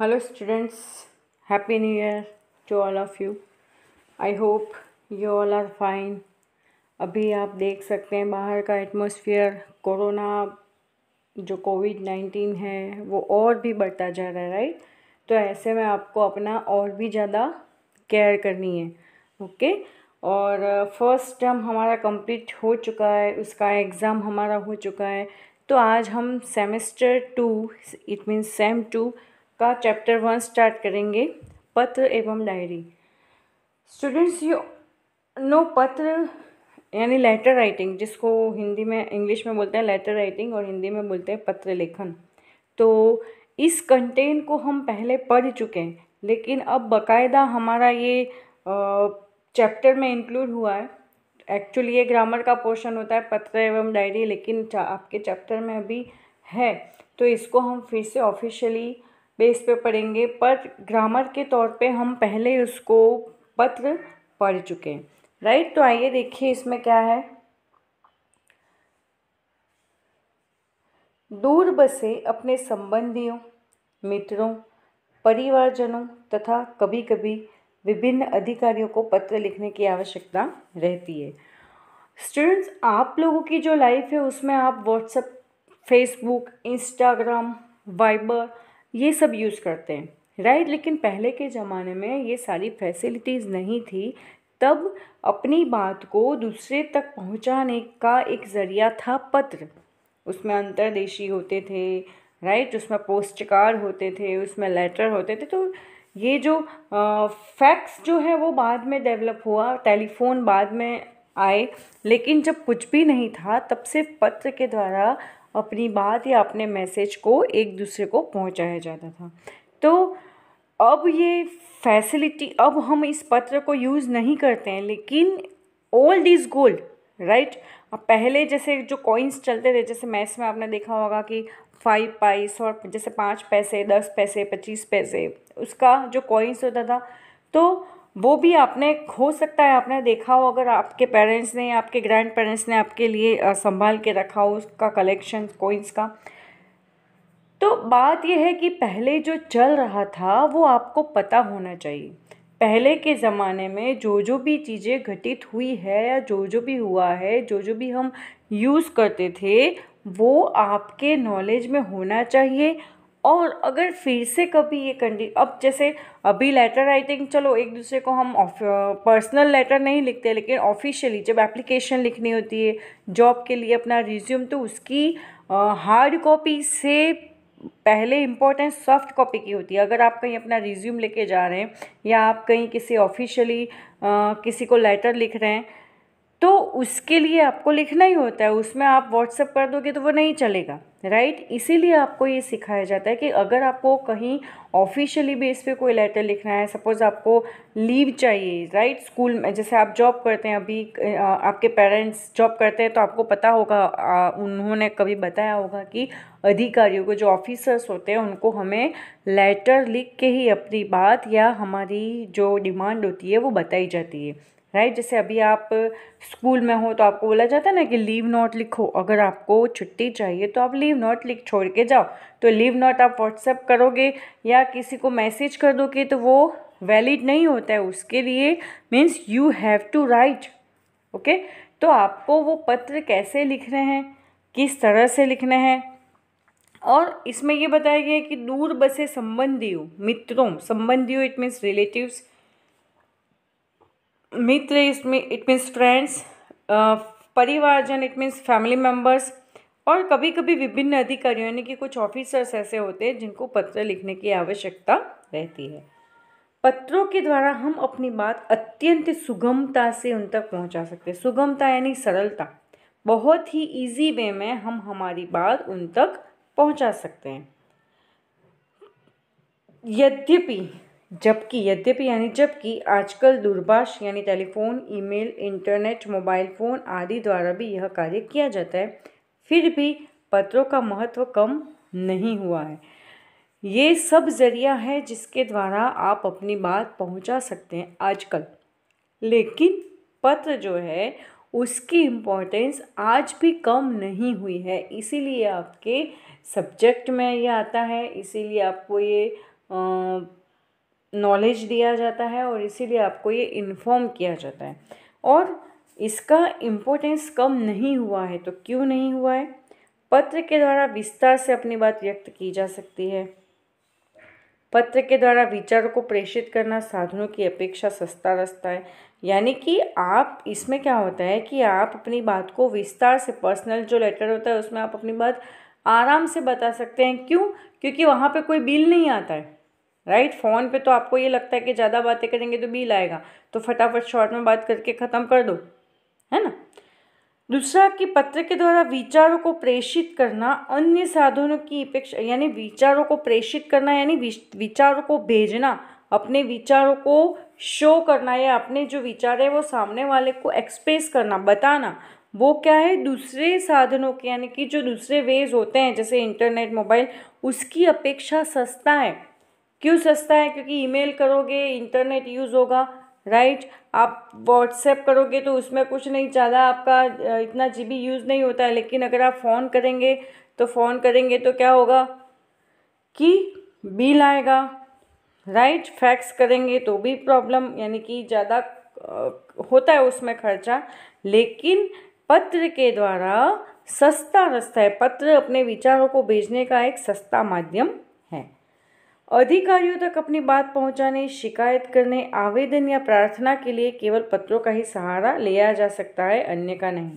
Hello students happy new year to all of you I hope you all are fine अभी आप देख सकते हैं बाहर का एटमोसफियर कोरोना जो कोविड नाइन्टीन है वो और भी बढ़ता जा रहा है राइट तो ऐसे में आपको अपना और भी ज़्यादा केयर करनी है ओके और फर्स्ट uh, टर्म हमारा कंप्लीट हो चुका है उसका एग्ज़ाम हमारा हो चुका है तो आज हम semester two it means sem two का चैप्टर वन स्टार्ट करेंगे पत्र एवं डायरी स्टूडेंट्स यू नो पत्र यानी लेटर राइटिंग जिसको हिंदी में इंग्लिश में बोलते हैं लेटर राइटिंग और हिंदी में बोलते हैं पत्र लेखन तो इस कंटेंट को हम पहले पढ़ चुके हैं लेकिन अब बकायदा हमारा ये चैप्टर में इंक्लूड हुआ है एक्चुअली ये ग्रामर का पोर्शन होता है पत्र एवं डायरी लेकिन आपके चैप्टर में अभी है तो इसको हम फिर से ऑफिशियली बेस पे पढ़ेंगे पर ग्रामर के तौर पे हम पहले उसको पत्र पढ़ चुके हैं राइट तो आइए देखिए इसमें क्या है दूर बसे अपने संबंधियों मित्रों परिवारजनों तथा कभी कभी विभिन्न अधिकारियों को पत्र लिखने की आवश्यकता रहती है स्टूडेंट्स आप लोगों की जो लाइफ है उसमें आप व्हाट्सएप फेसबुक इंस्टाग्राम वाइबर ये सब यूज़ करते हैं राइट लेकिन पहले के ज़माने में ये सारी फैसिलिटीज़ नहीं थी तब अपनी बात को दूसरे तक पहुंचाने का एक ज़रिया था पत्र उसमें अंतर्देशी होते थे राइट उसमें पोस्टकार होते थे उसमें लेटर होते थे तो ये जो फैक्स जो है वो बाद में डेवलप हुआ टेलीफोन बाद में आए लेकिन जब कुछ भी नहीं था तब से पत्र के द्वारा अपनी बात या अपने मैसेज को एक दूसरे को पहुंचाया जाता था तो अब ये फैसिलिटी अब हम इस पत्र को यूज़ नहीं करते हैं लेकिन ओल्ड इज़ गोल्ड राइट अब पहले जैसे जो कॉइन्स चलते थे जैसे मैथ्स में आपने देखा होगा कि फाइव पाइस और जैसे पाँच पैसे दस पैसे पच्चीस पैसे उसका जो कॉइन्स होता था तो वो भी आपने हो सकता है आपने देखा हो अगर आपके पेरेंट्स ने आपके ग्रैंड पेरेंट्स ने आपके लिए संभाल के रखा हो उसका कलेक्शन कोइंस का तो बात यह है कि पहले जो चल रहा था वो आपको पता होना चाहिए पहले के ज़माने में जो जो भी चीज़ें घटित हुई है या जो जो भी हुआ है जो जो भी हम यूज़ करते थे वो आपके नॉलेज में होना चाहिए और अगर फिर से कभी ये कंडी अब जैसे अभी लेटर राइटिंग चलो एक दूसरे को हम पर्सनल लेटर नहीं लिखते लेकिन ऑफिशियली जब एप्लीकेशन लिखनी होती है जॉब के लिए अपना रिज्यूम तो उसकी हार्ड कॉपी से पहले इम्पॉर्टेंस सॉफ्ट कॉपी की होती है अगर आप कहीं अपना रिज्यूम लेके जा रहे हैं या आप कहीं किसी ऑफिशियली किसी को लेटर लिख रहे हैं तो उसके लिए आपको लिखना ही होता है उसमें आप व्हाट्सअप कर दोगे तो वो नहीं चलेगा राइट इसीलिए आपको ये सिखाया जाता है कि अगर आपको कहीं ऑफिशियली बेस पे कोई लेटर लिखना है सपोज़ आपको लीव चाहिए राइट स्कूल में जैसे आप जॉब करते हैं अभी आपके पेरेंट्स जॉब करते हैं तो आपको पता होगा उन्होंने कभी बताया होगा कि अधिकारियों को जो ऑफिसर्स होते हैं उनको हमें लेटर लिख के ही अपनी बात या हमारी जो डिमांड होती है वो बताई जाती है राइट जैसे अभी आप स्कूल में हो तो आपको बोला जाता है ना कि लीव नोट लिखो अगर आपको छुट्टी चाहिए तो आप लीव नोट लिख छोड़ के जाओ तो लीव नोट आप व्हाट्सएप करोगे या किसी को मैसेज कर दोगे तो वो वैलिड नहीं होता है उसके लिए means you have to write okay तो आपको वो पत्र कैसे लिखने हैं किस तरह से लिखने हैं और इसमें ये बताया गया है कि दूर बसे संबंधियों मित्रों संबंधियों इट मीन्स रिलेटिव्स मित्र इसमें इट मीन्स फ्रेंड्स परिवारजन इट मीन्स फैमिली मेम्बर्स और कभी कभी विभिन्न अधिकारियों यानी कि कुछ ऑफिसर्स ऐसे होते हैं जिनको पत्र लिखने की आवश्यकता रहती है पत्रों के द्वारा हम अपनी बात अत्यंत सुगमता से उन तक पहुंचा सकते हैं सुगमता यानी सरलता बहुत ही इजी वे में हम हमारी बात उन तक पहुंचा सकते हैं यद्यपि जबकि यद्यपि यानी जबकि आजकल दूरभाष यानी telephone email internet mobile phone आदि द्वारा भी यह कार्य किया जाता है फिर भी पत्रों का महत्व कम नहीं हुआ है ये सब जरिया है जिसके द्वारा आप अपनी बात पहुंचा सकते हैं आजकल लेकिन पत्र जो है उसकी इम्पोर्टेंस आज भी कम नहीं हुई है इसीलिए आपके सब्जेक्ट में ये आता है इसीलिए आपको ये आ, नॉलेज दिया जाता है और इसीलिए आपको ये इन्फॉर्म किया जाता है और इसका इम्पोर्टेंस कम नहीं हुआ है तो क्यों नहीं हुआ है पत्र के द्वारा विस्तार से अपनी बात व्यक्त की जा सकती है पत्र के द्वारा विचारों को प्रेषित करना साधनों की अपेक्षा सस्ता रास्ता है यानी कि आप इसमें क्या होता है कि आप अपनी बात को विस्तार से पर्सनल जो लेटर होता है उसमें आप अपनी बात आराम से बता सकते हैं क्यों क्योंकि वहाँ पे कोई बिल नहीं आता है राइट फ़ोन पे तो आपको ये लगता है कि ज़्यादा बातें करेंगे तो बिल आएगा तो फटाफट शॉर्ट में बात करके ख़त्म कर दो है ना दूसरा कि पत्र के द्वारा विचारों को प्रेषित करना अन्य साधनों की अपेक्षा यानी विचारों को प्रेषित करना यानी विचारों को भेजना अपने विचारों को शो करना या अपने जो विचार है वो सामने वाले को एक्सप्रेस करना बताना वो क्या है दूसरे साधनों के यानी कि जो दूसरे वेज होते हैं जैसे इंटरनेट मोबाइल उसकी अपेक्षा सस्ता है क्यों सस्ता है क्योंकि ईमेल करोगे इंटरनेट यूज़ होगा राइट right? आप व्हाट्सएप करोगे तो उसमें कुछ नहीं ज़्यादा आपका इतना जीबी यूज़ नहीं होता है लेकिन अगर आप फ़ोन करेंगे तो फ़ोन करेंगे तो क्या होगा कि बिल आएगा राइट right? फैक्स करेंगे तो भी प्रॉब्लम यानी कि ज़्यादा होता है उसमें खर्चा लेकिन पत्र के द्वारा सस्ता रास्ता है पत्र अपने विचारों को भेजने का एक सस्ता माध्यम अधिकारियों तक अपनी बात पहुंचाने, शिकायत करने आवेदन या प्रार्थना के लिए केवल पत्रों का ही सहारा लिया जा सकता है अन्य का नहीं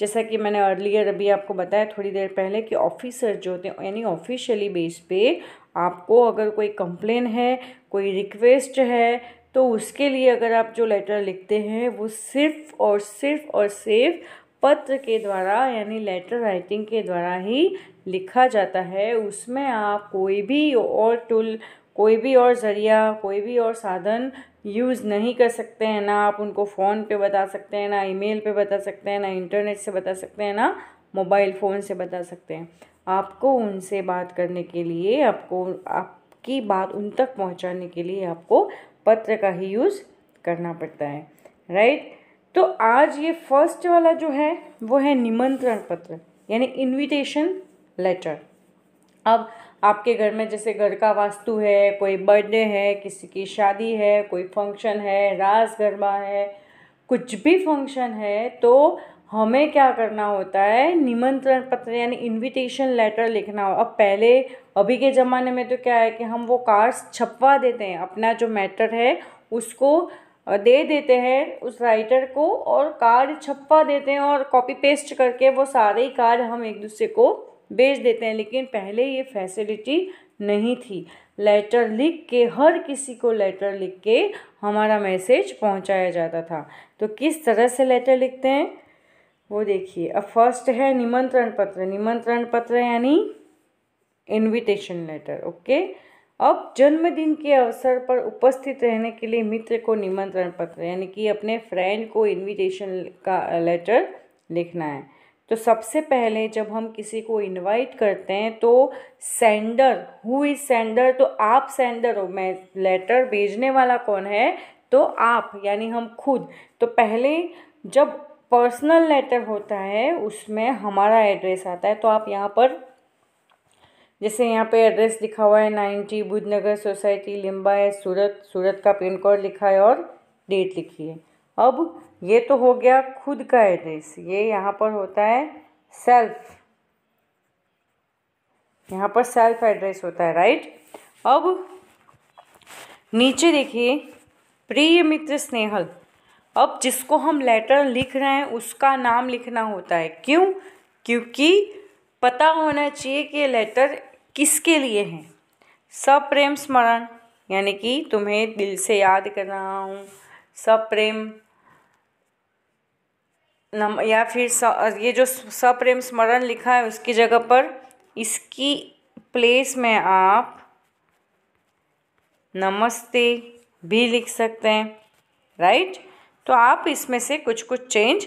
जैसा कि मैंने अर्लियर अभी आपको बताया थोड़ी देर पहले कि ऑफिसर जो होते हैं यानी ऑफिशियली बेस पे आपको अगर कोई कंप्लेन है कोई रिक्वेस्ट है तो उसके लिए अगर आप जो लेटर लिखते हैं वो सिर्फ़ और सिर्फ और सिर्फ पत्र के द्वारा यानी लेटर राइटिंग के द्वारा ही लिखा जाता है उसमें आप कोई भी और टूल कोई भी और ज़रिया कोई भी और साधन यूज़ नहीं कर सकते हैं ना आप उनको फ़ोन पे बता सकते हैं ना ईमेल पे बता सकते हैं ना इंटरनेट से बता सकते हैं ना मोबाइल फ़ोन से बता सकते हैं आपको उनसे बात करने के लिए आपको आपकी बात उन तक पहुंचाने के लिए आपको पत्र का ही यूज़ करना पड़ता है राइट तो आज ये फर्स्ट वाला जो है वो है निमंत्रण पत्र यानी इनविटेशन लेटर अब आपके घर में जैसे घर का वास्तु है कोई बर्थडे है किसी की शादी है कोई फंक्शन है रास गरबा है कुछ भी फंक्शन है तो हमें क्या करना होता है निमंत्रण पत्र यानी इनविटेशन लेटर लिखना हो अब पहले अभी के ज़माने में तो क्या है कि हम वो कार्ड्स छपवा देते हैं अपना जो मैटर है उसको दे देते हैं उस राइटर को और कार्ड छपा देते हैं और कॉपी पेस्ट करके वो सारे ही कार्ड हम एक दूसरे को भेज देते हैं लेकिन पहले ये फैसिलिटी नहीं थी लेटर लिख के हर किसी को लेटर लिख के हमारा मैसेज पहुंचाया जाता था तो किस तरह से लेटर लिखते हैं वो देखिए अब फर्स्ट है निमंत्रण पत्र निमंत्रण पत्र यानी इनविटेशन लेटर ओके अब जन्मदिन के अवसर पर उपस्थित रहने के लिए मित्र को निमंत्रण पत्र यानी कि अपने फ्रेंड को इनविटेशन का लेटर लिखना है तो सबसे पहले जब हम किसी को इनवाइट करते हैं तो सेंडर हु इज सेंडर तो आप सेंडर हो मैं लेटर भेजने वाला कौन है तो आप यानी हम खुद तो पहले जब पर्सनल लेटर होता है उसमें हमारा एड्रेस आता है तो आप यहाँ पर जैसे यहाँ पे एड्रेस लिखा हुआ है नाइन्टी नगर सोसाइटी लिम्बा है सूरत सूरत का पिन कोड लिखा है और डेट लिखी है अब ये तो हो गया खुद का एड्रेस ये यहाँ पर होता है सेल्फ यहाँ पर सेल्फ एड्रेस होता है राइट अब नीचे देखिए प्रिय मित्र स्नेहल अब जिसको हम लेटर लिख रहे हैं उसका नाम लिखना होता है क्यों क्योंकि पता होना चाहिए कि लेटर किसके लिए हैं सप्रेम स्मरण यानी कि तुम्हें दिल से याद कर रहा हूँ सप्रेम नम या फिर स, ये जो सप्रेम स्मरण लिखा है उसकी जगह पर इसकी प्लेस में आप नमस्ते भी लिख सकते हैं राइट तो आप इसमें से कुछ कुछ चेंज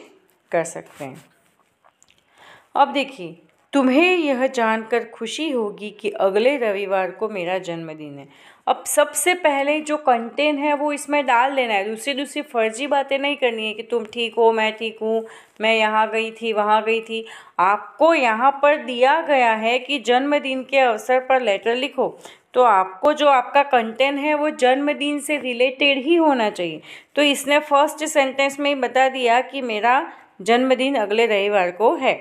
कर सकते हैं अब देखिए तुम्हें यह जानकर खुशी होगी कि अगले रविवार को मेरा जन्मदिन है अब सबसे पहले जो कंटेंट है वो इसमें डाल देना है दूसरी दूसरी फर्जी बातें नहीं करनी है कि तुम ठीक हो मैं ठीक हूँ मैं यहाँ गई थी वहाँ गई थी आपको यहाँ पर दिया गया है कि जन्मदिन के अवसर पर लेटर लिखो तो आपको जो आपका कंटेंट है वो जन्मदिन से रिलेटेड ही होना चाहिए तो इसने फर्स्ट सेंटेंस में ही बता दिया कि मेरा जन्मदिन अगले रविवार को है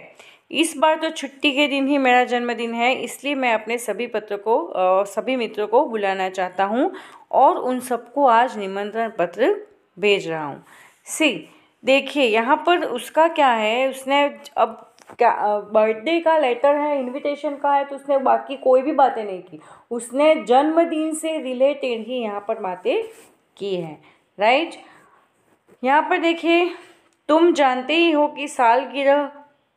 इस बार तो छुट्टी के दिन ही मेरा जन्मदिन है इसलिए मैं अपने सभी पत्र को सभी मित्रों को बुलाना चाहता हूँ और उन सबको आज निमंत्रण पत्र भेज रहा हूँ सी देखिए यहाँ पर उसका क्या है उसने अब क्या बर्थडे का लेटर है इनविटेशन का है तो उसने बाकी कोई भी बातें नहीं की उसने जन्मदिन से रिलेटेड ही यहाँ पर बातें की हैं राइट यहाँ पर देखिए तुम जानते ही हो कि सालगिरह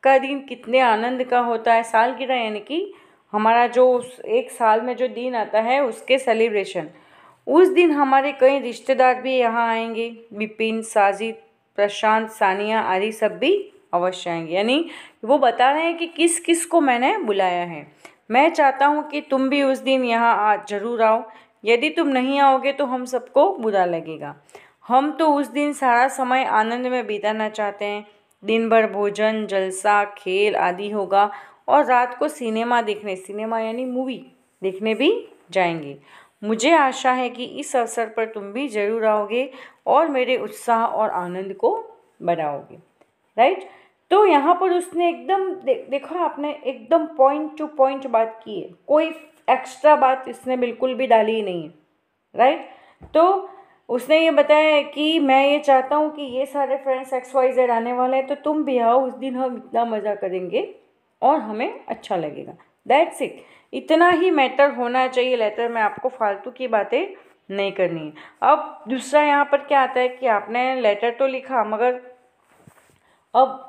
का दिन कितने आनंद का होता है सालगिरह यानी कि हमारा जो उस एक साल में जो दिन आता है उसके सेलिब्रेशन उस दिन हमारे कई रिश्तेदार भी यहाँ आएंगे बिपिन साजिद प्रशांत सानिया आदि सब भी अवश्य आएंगे यानी वो बता रहे हैं कि किस किस को मैंने बुलाया है मैं चाहता हूँ कि तुम भी उस दिन यहाँ आ जरूर आओ यदि तुम नहीं आओगे तो हम सबको बुरा लगेगा हम तो उस दिन सारा समय आनंद में बिताना चाहते हैं दिन भर भोजन जलसा खेल आदि होगा और रात को सिनेमा देखने सिनेमा यानी मूवी देखने भी जाएंगे मुझे आशा है कि इस अवसर पर तुम भी जरूर आओगे और मेरे उत्साह और आनंद को बढ़ाओगे राइट तो यहाँ पर उसने एकदम दे, देखो आपने एकदम पॉइंट टू पॉइंट बात की है कोई एक्स्ट्रा बात इसने बिल्कुल भी डाली ही नहीं है राइट तो उसने ये बताया कि मैं ये चाहता हूँ कि ये सारे फ्रेंड्स एक्स वाई जेड आने वाले हैं तो तुम भी आओ उस दिन हम इतना मज़ा करेंगे और हमें अच्छा लगेगा दैट्स इट इतना ही मैटर होना चाहिए लेटर में आपको फालतू की बातें नहीं करनी है अब दूसरा यहाँ पर क्या आता है कि आपने लेटर तो लिखा मगर अब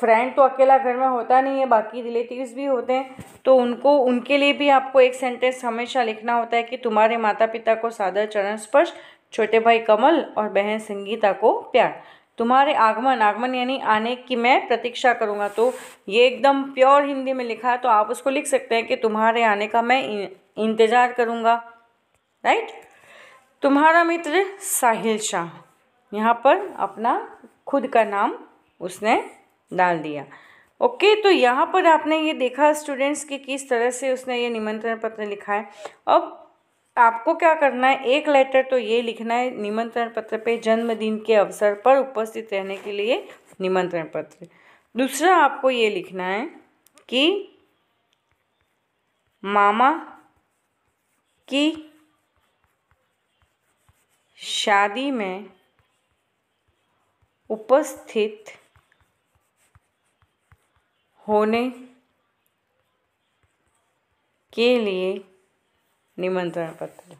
फ्रेंड तो अकेला घर में होता नहीं है बाकी रिलेटिव्स भी होते हैं तो उनको उनके लिए भी आपको एक सेंटेंस हमेशा लिखना होता है कि तुम्हारे माता पिता को सादर चरण स्पर्श छोटे भाई कमल और बहन संगीता को प्यार तुम्हारे आगमन आगमन यानी आने की मैं प्रतीक्षा करूँगा तो ये एकदम प्योर हिंदी में लिखा है तो आप उसको लिख सकते हैं कि तुम्हारे आने का मैं इंतज़ार करूँगा राइट तुम्हारा मित्र साहिल शाह यहाँ पर अपना खुद का नाम उसने डाल दिया ओके okay, तो यहाँ पर आपने ये देखा स्टूडेंट्स कि किस तरह से उसने ये निमंत्रण पत्र लिखा है अब आपको क्या करना है एक लेटर तो ये लिखना है निमंत्रण पत्र पे जन्मदिन के अवसर पर उपस्थित रहने के लिए निमंत्रण पत्र दूसरा आपको ये लिखना है कि मामा की शादी में उपस्थित होने के लिए निमंत्रण पत्र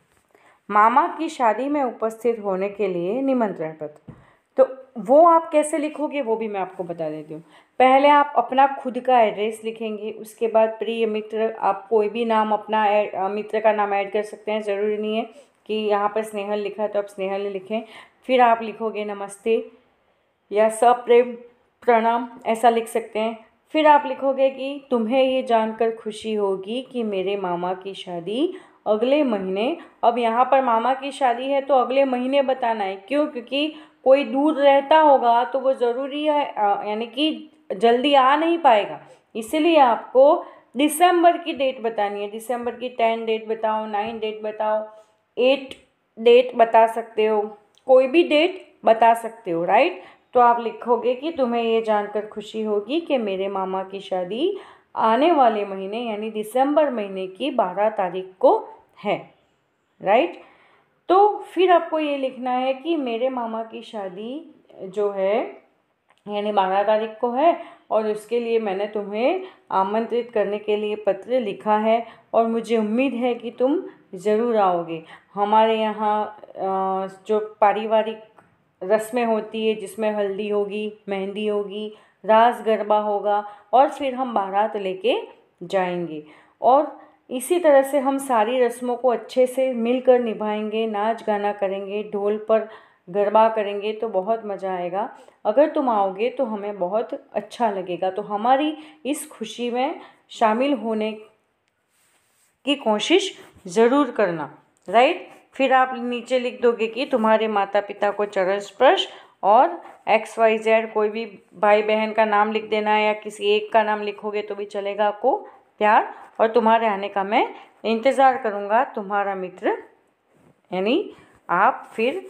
मामा की शादी में उपस्थित होने के लिए निमंत्रण पत्र तो वो आप कैसे लिखोगे वो भी मैं आपको बता देती हूँ पहले आप अपना खुद का एड्रेस लिखेंगे उसके बाद प्रिय मित्र आप कोई भी नाम अपना मित्र का नाम ऐड कर सकते हैं ज़रूरी नहीं है कि यहाँ पर स्नेहल लिखा है तो आप स्नेहल लिखें फिर आप लिखोगे नमस्ते या सप्रेम प्रणाम ऐसा लिख सकते हैं फिर आप लिखोगे कि तुम्हें ये जानकर खुशी होगी कि मेरे मामा की शादी अगले महीने अब यहाँ पर मामा की शादी है तो अगले महीने बताना है क्यों क्योंकि कोई दूर रहता होगा तो वो ज़रूरी है यानी कि जल्दी आ नहीं पाएगा इसलिए आपको दिसंबर की डेट बतानी है दिसंबर की टेन डेट बताओ नाइन डेट बताओ एट डेट बता सकते हो कोई भी डेट बता सकते हो राइट तो आप लिखोगे कि तुम्हें ये जानकर खुशी होगी कि मेरे मामा की शादी आने वाले महीने यानी दिसंबर महीने की बारह तारीख को है राइट तो फिर आपको ये लिखना है कि मेरे मामा की शादी जो है यानी बारह तारीख को है और उसके लिए मैंने तुम्हें आमंत्रित करने के लिए पत्र लिखा है और मुझे उम्मीद है कि तुम ज़रूर आओगे हमारे यहाँ जो पारिवारिक रस्में होती है जिसमें हल्दी होगी मेहंदी होगी रास गरबा होगा और फिर हम बारात लेके जाएंगे और इसी तरह से हम सारी रस्मों को अच्छे से मिलकर निभाएंगे नाच गाना करेंगे ढोल पर गरबा करेंगे तो बहुत मज़ा आएगा अगर तुम आओगे तो हमें बहुत अच्छा लगेगा तो हमारी इस खुशी में शामिल होने की कोशिश ज़रूर करना राइट फिर आप नीचे लिख दोगे कि तुम्हारे माता पिता को चरण स्पर्श और एक्स वाई जेड कोई भी भाई बहन का नाम लिख देना है या किसी एक का नाम लिखोगे तो भी चलेगा आपको प्यार और तुम्हारे आने का मैं इंतज़ार करूँगा तुम्हारा मित्र यानी आप फिर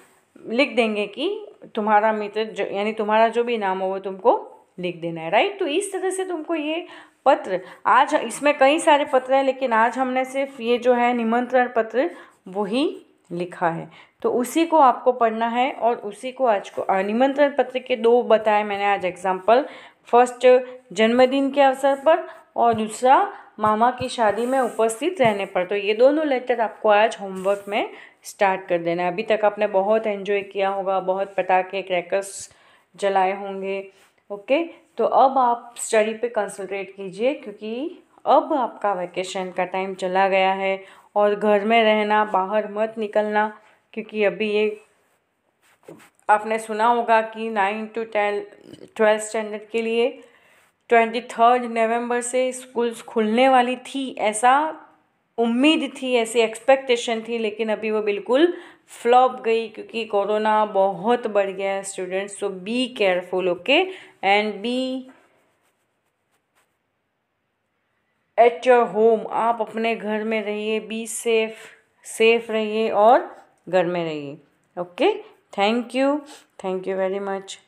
लिख देंगे कि तुम्हारा मित्र जो यानी तुम्हारा जो भी नाम हो वो तुमको लिख देना है राइट तो इस तरह से तुमको ये पत्र आज इसमें कई सारे पत्र हैं लेकिन आज हमने सिर्फ ये जो है निमंत्रण पत्र वही लिखा है तो उसी को आपको पढ़ना है और उसी को आज को निमंत्रण पत्र के दो बताए मैंने आज एग्जाम्पल फर्स्ट जन्मदिन के अवसर पर और दूसरा मामा की शादी में उपस्थित रहने पर तो ये दोनों लेटर आपको आज होमवर्क में स्टार्ट कर देना है अभी तक आपने बहुत एंजॉय किया होगा बहुत पटाखे क्रैकर्स जलाए होंगे ओके तो अब आप स्टडी पे कंसंट्रेट कीजिए क्योंकि अब आपका वैकेशन का टाइम चला गया है और घर में रहना बाहर मत निकलना क्योंकि अभी ये आपने सुना होगा कि nine to ten twelfth standard के लिए ट्वेंटी थर्ड नवम्बर से स्कूल्स खुलने वाली थी ऐसा उम्मीद थी ऐसी एक्सपेक्टेशन थी लेकिन अभी वो बिल्कुल फ्लॉप गई क्योंकि कोरोना बहुत बढ़ गया है students so be careful okay and be at your home आप अपने घर में रहिए बी सेफ सेफ रहिए और घर में रहिए okay thank you thank you very much